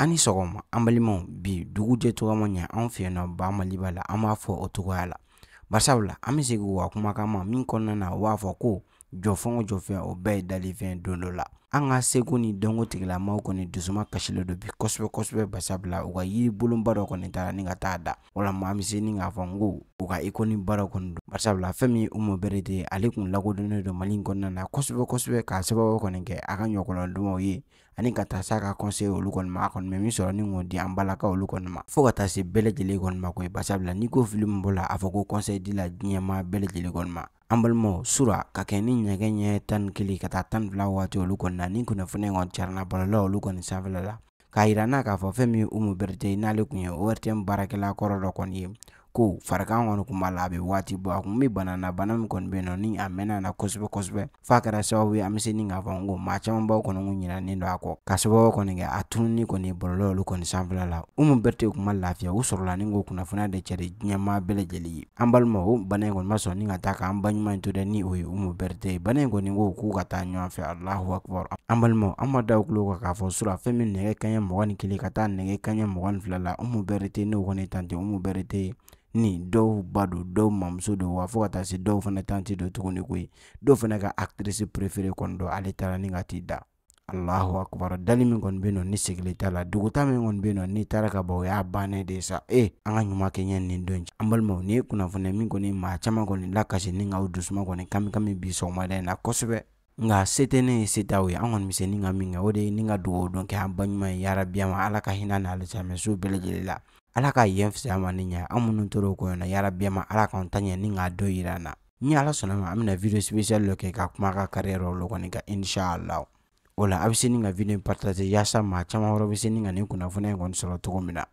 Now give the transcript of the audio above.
Ani sɔgɔma an balimaw bi dugu jɛ cogoya ma ɲɛ anw fɛ yen nɔ ba Mali b'a la an b'a fɔ o cogoya la barisabula an bɛ segin u ka kumakan ma min kɔnɔna na u b'a fɔ ko jɔfɛn o jɔfɛn o bɛɛ ye dalifɛn don dɔ la an ka segu ni dɔnko tigilamaw kɔni dusuma kasilen don bi kosɛbɛ kosɛbɛ basabila u ka yiri bolonba dɔ kɔni taara ni ka taa da walama an bɛ se ni k'a fɔ n ko u ka ikoni baara kɔni don barisabula fɛn min ye umu berete ale kun lakodɔnnen don mali in kɔnɔna na kosɛbɛ kosɛbɛ k'a sababu kɔni kɛ a ka ɲɔgɔnlɔndonw ye ani ka taa se a ka kɔnse olu kɔni ma a kɔni bɛ min sɔrɔ ni k'o di an balaka olu kɔni ma fo ka taa se bɛɛ lajɛlen kɔni ma ko ye n'i ko filimu bɔ la a fɔ ko kɔnse di la diɲɛma ma bɛɛ lajɛlen kɔni ma an balimaw sura ka kɛ ni ɲɛgɛ ɲɛ tan kili ka taa tan ni fila waati olu kɔni na ni kunnafoni kɔni carila bɔlɔlɔ olu kɔni sanfɛla la k'a yira n'a k'a fɔ fɛn min Umu Berete n'ale tun ye ORTM baarakɛla kɔrɔ dɔ kɔni ye ko farikan kɔni kun b'a la a bɛ waati bɔ a kun bɛ bana na bana min kɔni bɛ yen nɔ ni a mɛnna na kosɛbɛ kosɛbɛ f'a kɛra sababu ye an bɛ se ni k'a fɔ n ko maa camanbaw kɔni kun ɲinɛnen don a kɔ ka sababu kɔni kɛ a tununi kɔni bɔlɔlɔ olu kɔni sanfɛla la Umu Berete kun ma lafiya u sɔrɔla ni ko kunnafoniya de cɛri diɲɛmaa bɛɛ lajɛlen ye an balima o bana in kɔni ma sɔn ni ka taa k'an baɲuman to dɛ ni o ye Umu Berete bana in kɔni ko k'u ka taa ɲɔgɔn fɛ Alahu akibaru an balimaw an ma da u tulo kan k'a fɔ sura fɛn min nɛgɛ kanɲɛ mugan ni kelen ka taa nɛgɛ kanɲɛ mugan ni fila la Umu Berete n'o kɔni tante Umu Berete ni dɔw ba don dɔw mamuso don wa fo ka taa se dɔw fana tanti don tuguni koyi dɔw fana ka actrice préférée kɔni don ale taara ni ka t'i da Allahu akbar dali min kɔni bɛ ni segili t'a la duguta min kɔni bɛ n'i taara ka ban o y'a bannen de sa e an ka ɲuman kɛ ɲɛ nin don an balimaw nin ye kunnafoniya min kɔni maa caman kɔni lakasi ni k'aw dusuma kɔni kami bi sɔgɔmada na kosɛbɛ nka se ne ye se ye an kɔni bɛ ni ka min kɛ o de ye ni ka dugawu dɔn kɛ an baɲuman ye yarabi Ala ka hinɛ n'ale silamɛso bɛɛ lajɛlen la ala ka yen fisaya ma ni ɲa an minnu tor'o ko na yara biyɛma ala k'an ta ɲɛ ni k'a do yira na n ni ala sɔnna ma an bena video special dɔ kɛ ka kuma ka kariyɛrɔ lo kɔni ka inshallah o la a be se ni ka video partage partager yaasa maa caman wɛrɛ bɛ se ni ka nin kunnafoniya in kɔni sɔrɔ togo min na